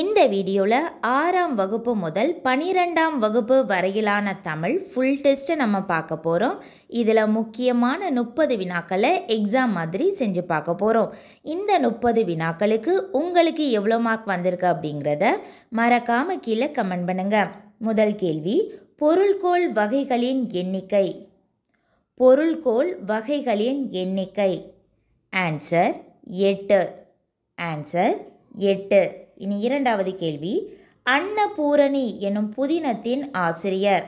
இந்த வீடியோவில் ஆறாம் வகுப்பு முதல் பனிரெண்டாம் வகுப்பு வரையிலான தமிழ் ஃபுல் டெஸ்ட்டை நம்ம பார்க்க போகிறோம் இதில் முக்கியமான முப்பது வினாக்களை எக்ஸாம் மாதிரி செஞ்சு பார்க்க போகிறோம் இந்த முப்பது வினாக்களுக்கு உங்களுக்கு எவ்வளோ மார்க் வந்திருக்கு அப்படிங்கிறத மறக்காமல் கீழே கமெண்ட் பண்ணுங்கள் முதல் கேள்வி பொருள்கோள் வகைகளின் எண்ணிக்கை பொருள்கோள் வகைகளின் எண்ணிக்கை ஆன்சர் எட்டு ஆன்சர் எட்டு இனி இரண்டாவது கேள்வி அன்னபூரணி எனும் புதினத்தின் ஆசிரியர்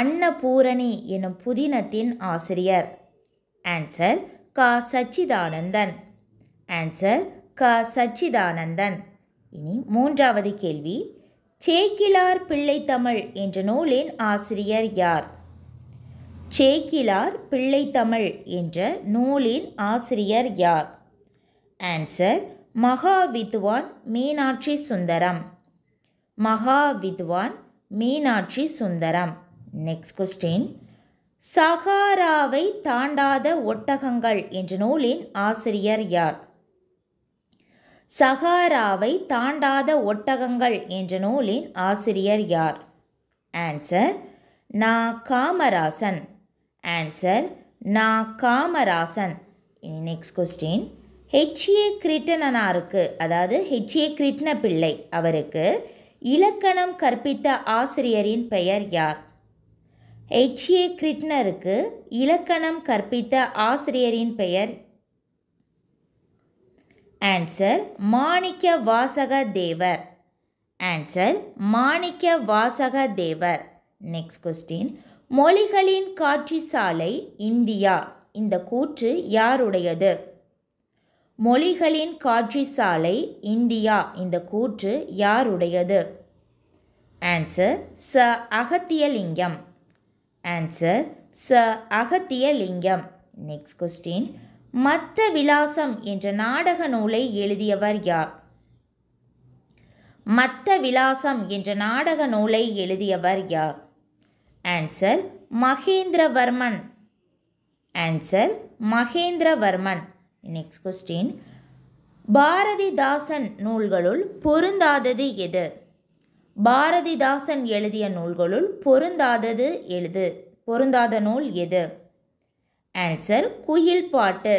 அன்னபூரணி எனும் புதினத்தின் ஆசிரியர் ஆன்சர் க சச்சிதானந்தன் ஆன்சர் க சச்சிதானந்தன் இனி மூன்றாவது கேள்வி சேக்கிலார் பிள்ளைத்தமிழ் என்ற நூலின் ஆசிரியர் யார் சேக்கிலார் பிள்ளைத்தமிழ் என்ற நூலின் ஆசிரியர் யார் ஆன்சர் மகா வித்வான் மீனாட்சி சுந்தரம் மகா வித்வான் மீனாட்சி சுந்தரம் நெக்ஸ்ட் கொஸ்டின் சகாராவை தாண்டாத ஒட்டகங்கள் என்ற நூலின் ஆசிரியர் யார் சகாராவை தாண்டாத ஒட்டகங்கள் என்ற நூலின் ஆசிரியர் யார் ஆன்சர் நா காமராசன் ஆன்சர் நா காமராசன் நெக்ஸ்ட் கொஸ்டின் ஹெச்ஏ கிருட்டனனாருக்கு அதாவது ஹெச்ஏ கிருட்ன பிள்ளை அவருக்கு இலக்கணம் கற்பித்த ஆசிரியரின் பெயர் யார் ஹெச்ஏ கிருட்னருக்கு இலக்கணம் கற்பித்த ஆசிரியரின் பெயர் ஆன்சர் மாணிக்க வாசக தேவர் ஆன்சர் மாணிக்க வாசக தேவர் நெக்ஸ்ட் கொஸ்டின் மொழிகளின் காட்சி சாலை இந்தியா இந்த கூற்று யாருடையது மொழிகளின் காட்சி சாலை இந்தியா இந்த கூற்று யாருடையது ஆன்சர் ச அகத்தியலிங்கம் ஆன்சர் ச அகத்தியலிங்கம் நெக்ஸ்ட் கொஸ்டின் மத்த விலாசம் என்ற நாடக நூலை எழுதியவர் யார் மத்த விலாசம் என்ற நாடக நூலை எழுதியவர் யார் answer Mahendravarman answer Mahendravarman next question Bharathidasan நூல்களுள் பொருந்தாதது எது பாரதிதாசன் எழுதிய நூல்களுள் பொருந்தாதது எழுது பொருந்தாத நூல் எது ஆன்சர் குயில் பாட்டு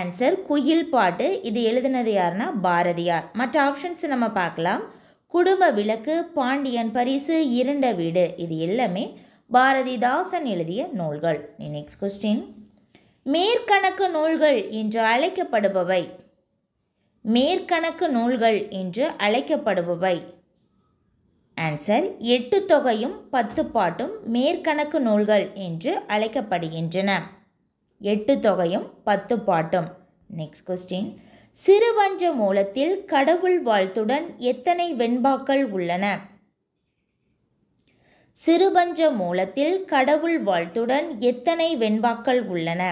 ஆன்சர் குயில் பாட்டு இது எழுதினது யாருன்னா பாரதியார் மற்ற ஆப்ஷன்ஸ் நம்ம பார்க்கலாம் குடும்ப விளக்கு பாண்டியன் பரிசு இருண்ட வீடு இது எல்லாமே பாரதிதாசன் எழுதிய நூல்கள் நெக்ஸ்ட் கொஸ்டின் மேற்கணக்கு நூல்கள் என்று அழைக்கப்படுபவை மேற்கணக்கு நூல்கள் என்று அழைக்கப்படுபவை ஆன்சர் எட்டு தொகையும் பத்து பாட்டும் மேற்கணக்கு நூல்கள் என்று அழைக்கப்படுகின்றன எட்டு தொகையும் பத்து பாட்டும் நெக்ஸ்ட் கொஸ்டின் சிறுவஞ்ச மூலத்தில் கடவுள் வாழ்த்துடன் எத்தனை வெண்பாக்கள் உள்ளன சிறுபஞ்ச மூலத்தில் கடவுள் வாழ்த்துடன் எத்தனை வெண்பாக்கள் உள்ளன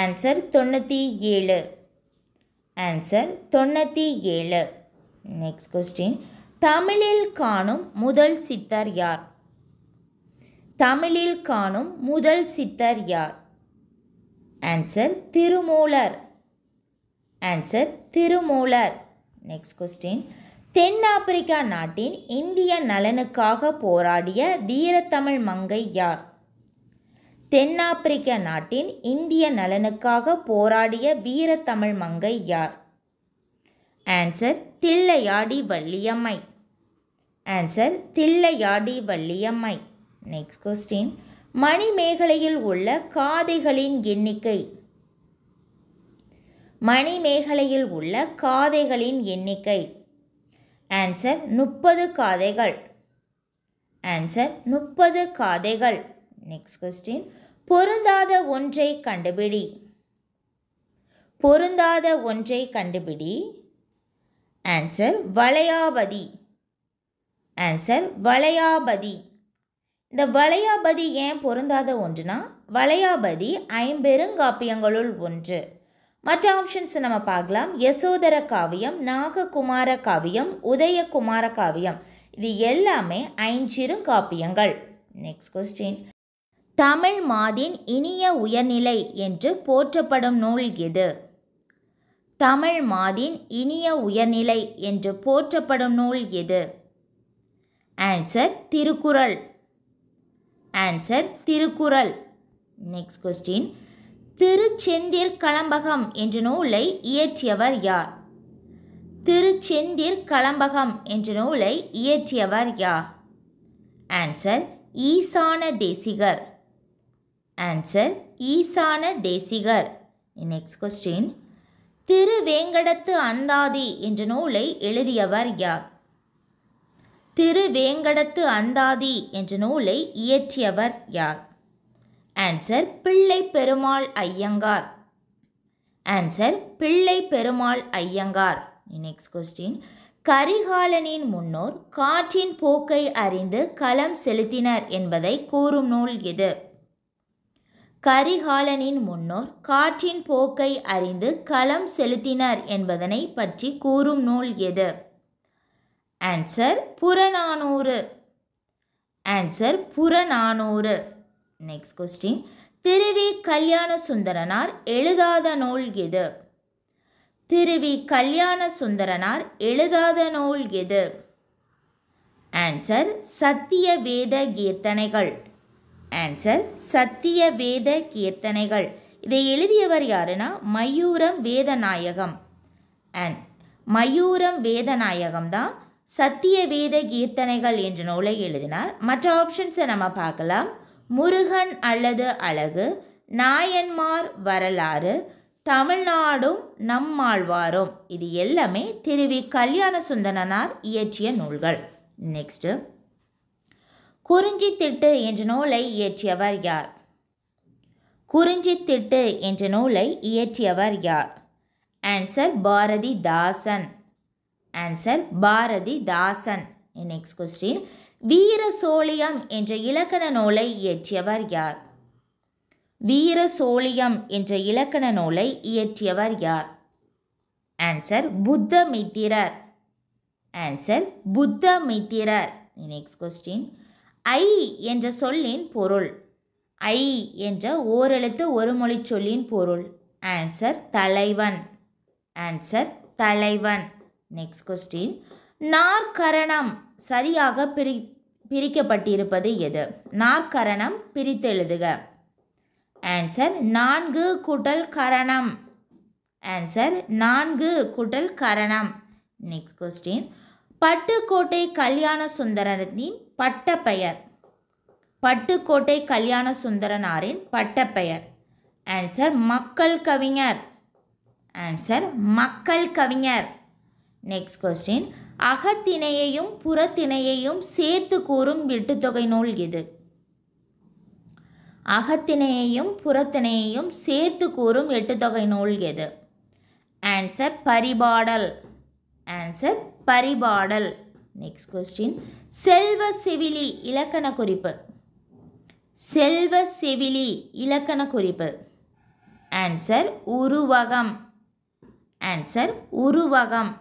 ஆன்சர் தொண்ணூற்றி ஏழு ஆன்சர் தொண்ணூற்றி ஏழு நெக்ஸ்ட் கொஸ்டின் தமிழில் காணும் முதல் சித்தர் யார் தமிழில் காணும் முதல் சித்தர் யார் answer Thirumoolar answer Thirumoolar next question தென்னாப்பிரிக்கா நாட்டின் இந்திய நலனுக்காக போராடிய வீரத்தமிழ் மங்கை யார் தென்னாப்பிரிக்க நாட்டின் இந்திய நலனுக்காக போராடிய வீரத்தமிழ் மங்கை யார் answer Thillaiyadi Valliammai answer Thillaiyadi Valliammai next question மணிமேகலையில் உள்ள காதைகளின் எண்ணிக்கை மணிமேகலையில் உள்ள காதைகளின் எண்ணிக்கை ஆன்சர் முப்பது காதைகள் ஆன்சர் முப்பது காதைகள் நெக்ஸ்ட் கொஸ்டின் பொருந்தாத ஒன்றை கண்டுபிடி பொருந்தாத ஒன்றை கண்டுபிடி ஆன்சர் வளையாபதி ஆன்சர் வளையாபதி இந்த வளையாபதி ஏன் பொருந்தாத ஒன்றுனா வளையாபதி ஐம்பெருங்காப்பியங்களுள் ஒன்று மற்ற ஆப்ஷன்ஸ் நம்ம பார்க்கலாம் யசோதர காவியம் நாககுமார காவியம் உதயகுமார காவியம் இது எல்லாமே ஐஞ்சிறு காப்பியங்கள் நெக்ஸ்ட் கொஸ்டின் தமிழ் மாதின் இனிய உயர்நிலை என்று போற்றப்படும் நூல் எது தமிழ் மாதின் இனிய உயர்நிலை என்று போற்றப்படும் நூல் எது answer Thirukkural answer Thirukkural next question Thiruchendur Kalambakam என்ற நூலை இயற்றியவர் யார் திருச்செந்திர் களம்பகம் என்ற நூலை இயற்றியவர் யார் answer Eesana Desikar answer Eesana Desikar next question வேங்கடத்து அந்தாதி என்ற நூலை எழுதியவர் யார் திரு வேங்கடத்து அந்தாதி என்ற நூலை இயற்றியவர் யார் answer Pillai Perumal Iyengar answer Pillai Perumal Iyengar next question கரிகாலனின் முன்னோர் காற்றின் போக்கை அறிந்து களம் செலுத்தினர் என்பதை கூறும் நூல் எது கரிகாலனின் முன்னோர் காற்றின் போக்கை அறிந்து களம் செலுத்தினர் என்பதனை பற்றி கூறும் நூல் எது answer Purananuru answer Purananuru next question Thiruvi Kalyana Sundaranar எழுதாத நூல் எது திருவி கல்யாண சுந்தரனார் எழுதாத நூல் எது ஆன்சர் சத்திய வேத கீர்த்தனைகள் ஆன்சர் சத்திய வேத கீர்த்தனைகள் இதை எழுதியவர் யாருன்னா மயூரம் வேதநாயகம் அண்ட் மயூரம் வேதநாயகம் தான் சத்திய வேத கீர்த்தனைகள் என்ற நூலை எழுதினார் மற்ற ஆப்ஷன்ஸை நம்ம பார்க்கலாம் முருகன் அல்லது அழகு நாயன்மார் வரலாறு தமிழ்நாடும் நம்மாழ்வாரும் இது எல்லாமே திருவி கல்யாண சுந்தரனார் இயற்றிய நூல்கள் நெக்ஸ்ட்டு குறிஞ்சி திட்டு என்ற நூலை இயற்றியவர் யார் குறிஞ்சி திட்டு என்ற நூலை இயற்றியவர் யார் answer Bharathidasan answer Bharathidasan next question Veerasoliyam என்ற இலக்கண நூலை இயற்றியவர் யார் வீர சோழியம் என்ற இலக்கண நூலை இயற்றியவர் யார் answer Buddhamitrar answer Buddhamitrar next question ஐ என்ற சொல்லின் பொருள் ஐ என்ற ஓரெழுத்து ஒரு மொழி சொல்லின் பொருள் ஆன்சர் தலைவன் ஆன்சர் தலைவன் நெக்ஸ்ட் கொஸ்டின் நாற்கரணம் சரியாக பிரி பிரிக்கப்பட்டிருப்பது எது நாற்கரணம் பிரித்தெழுதுக ஆன்சர் நான்கு குடல் கரணம் ஆன்சர் நான்கு குடல் கரணம் நெக்ஸ்ட் கொஸ்டின் பட்டுக்கோட்டை கல்யாண சுந்தரனின் பட்டப்பெயர் பட்டுக்கோட்டை கல்யாண சுந்தரனாரின் பட்டப்பெயர் ஆன்சர் மக்கள் கவிஞர் ஆன்சர் மக்கள் கவிஞர் நெக்ஸ்ட் கொஸ்டின் அகத்திணையையும் புறத்திணையையும் சேர்த்து கூறும் விட்டுத்தொகை நூல் இது அகத்திணையையும் புறத்திணையையும் சேர்த்து கூறும் எட்டுத்தொகை நூல் எது answer Paripadal answer Paripadal next question செல்வ செவிலி இலக்கண குறிப்பு செல்வ செவிலி இலக்கண குறிப்பு ஆன்சர் உருவகம் ஆன்சர் உருவகம்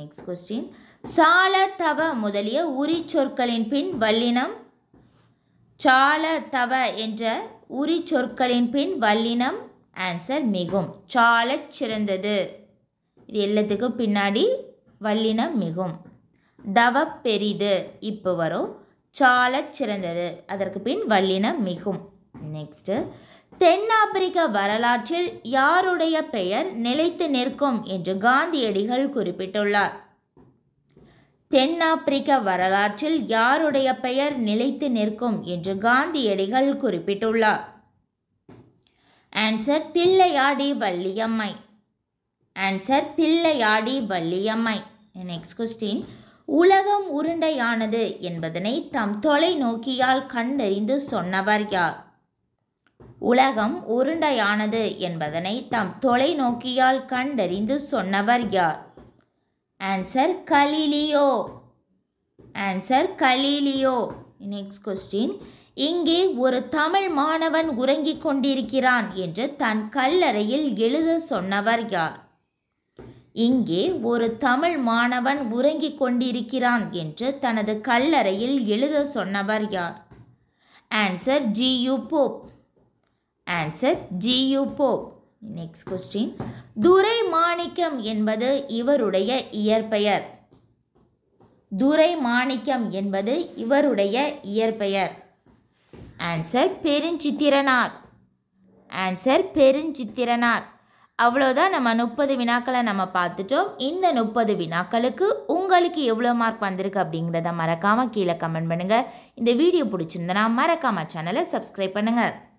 நெக்ஸ்ட் கொஸ்டின் சால தவ முதலிய உரி சொற்களின் பின் வல்லினம் சால தவ என்ற உரி சொற்களின் பின் வல்லினம் ஆன்சர் மிகும் சால சிறந்தது இது எல்லாத்துக்கும் பின்னாடி வல்லினம் மிகும் தவ பெரிது இப்போ வரும் சால சிறந்தது அதற்கு பின் வல்லினம் மிகும் நெக்ஸ்ட்டு தென்னாப்பிரிக்க வரலாற்றில் யாருடைய பெயர் நிலைத்து நிற்கும் என்று காந்தியடிகள் குறிப்பிட்டுள்ளார் தென்னாப்பிரிக்க வரலாற்றில் யாருடைய பெயர் நிலைத்து நிற்கும் என்று காந்தியடிகள் குறிப்பிட்டுள்ளார் answer Thillaiyadi Valliammai answer Thillaiyadi Valliammai next question உலகம் உருண்டையானது என்பதனை தம் தொலைநோக்கியால் கண்டறிந்து சொன்னவர் யார் உலகம் உருண்டையானது என்பதனை தம் தொலைநோக்கியால் கண்டறிந்து சொன்னவர் யார் answer Galileo answer Galileo next question இங்கே ஒரு தமிழ் மாணவன் உறங்கிக் கொண்டிருக்கிறான் என்று தன் கல்லறையில் எழுத சொன்னவர் யார் இங்கே ஒரு தமிழ் மாணவன் உறங்கிக் கொண்டிருக்கிறான் என்று தனது கல்லறையில் எழுத சொன்னவர் யார் answer G U Pope answer G U Pope next question Durai Manickam என்பது இவருடைய இயற்பெயர் துரை மாணிக்கம் என்பது இவருடைய இயற்பெயர் ஆன்சர் பெருஞ்சித்திரனார் ஆன்சர் பெருஞ்சித்திரனார் அவ்வளோதான் நம்ம முப்பது வினாக்களை நம்ம பார்த்துட்டோம் இந்த முப்பது வினாக்களுக்கு உங்களுக்கு எவ்வளோ மார்க் வந்திருக்கு அப்படிங்கிறத மறக்காமல் கீழே கமெண்ட் பண்ணுங்கள் இந்த வீடியோ பிடிச்சிருந்தனா மறக்காமல் சேனலை சப்ஸ்கிரைப் பண்ணுங்கள்